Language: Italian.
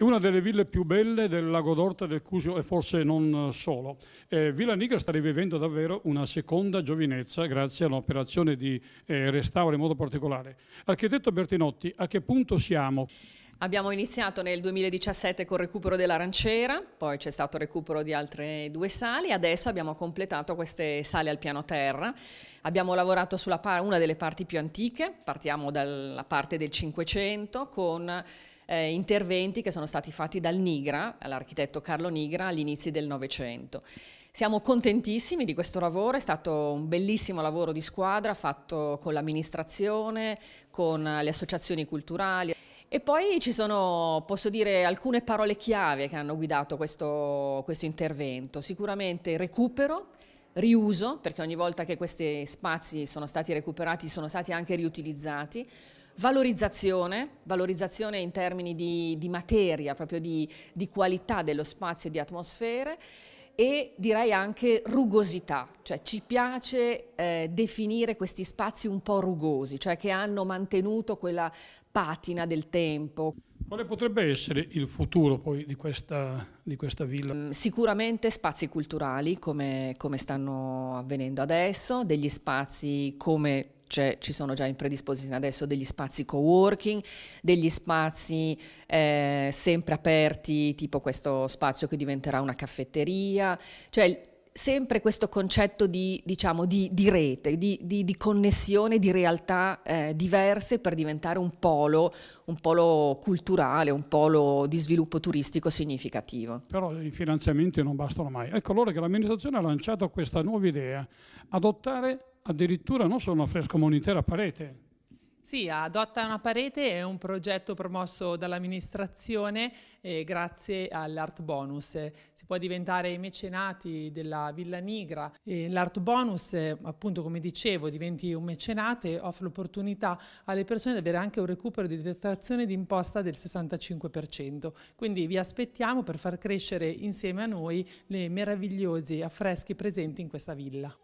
È una delle ville più belle del Lago d'Orta, del Cusio e forse non solo. Eh, Villa Nigra sta rivivendo davvero una seconda giovinezza grazie a un'operazione di eh, restauro in modo particolare. Architetto Bertinotti, a che punto siamo? Abbiamo iniziato nel 2017 col recupero dell'aranciera, poi c'è stato il recupero di altre due sale, adesso abbiamo completato queste sale al piano terra. Abbiamo lavorato sulla una delle parti più antiche, partiamo dalla parte del Cinquecento con eh, interventi che sono stati fatti dal Nigra, l'architetto Carlo Nigra, agli inizi del Novecento. Siamo contentissimi di questo lavoro, è stato un bellissimo lavoro di squadra fatto con l'amministrazione, con le associazioni culturali. E poi ci sono, posso dire, alcune parole chiave che hanno guidato questo, questo intervento. Sicuramente recupero, riuso, perché ogni volta che questi spazi sono stati recuperati sono stati anche riutilizzati, valorizzazione, valorizzazione in termini di, di materia, proprio di, di qualità dello spazio e di atmosfere e direi anche rugosità, cioè ci piace eh, definire questi spazi un po' rugosi, cioè che hanno mantenuto quella patina del tempo. Quale potrebbe essere il futuro poi di questa, di questa villa? Mm, sicuramente spazi culturali come, come stanno avvenendo adesso, degli spazi come cioè ci sono già in predisposizione adesso degli spazi co-working, degli spazi eh, sempre aperti, tipo questo spazio che diventerà una caffetteria, cioè sempre questo concetto di, diciamo, di, di rete, di, di, connessione di realtà eh, diverse per diventare un polo, un polo culturale, un polo di sviluppo turistico significativo. Però i finanziamenti non bastano mai. Ecco allora che l'amministrazione ha lanciato questa nuova idea, adottare addirittura non solo un affresco ma un'intera parete. Sì, Adotta una parete è un progetto promosso dall'amministrazione eh, grazie all'Art Bonus. Si può diventare mecenati della Villa Nigra. L'Art Bonus, appunto come dicevo, diventi un mecenate, offre l'opportunità alle persone di avere anche un recupero di detrazione d'imposta del 65%. Quindi vi aspettiamo per far crescere insieme a noi le meravigliosi affreschi presenti in questa villa.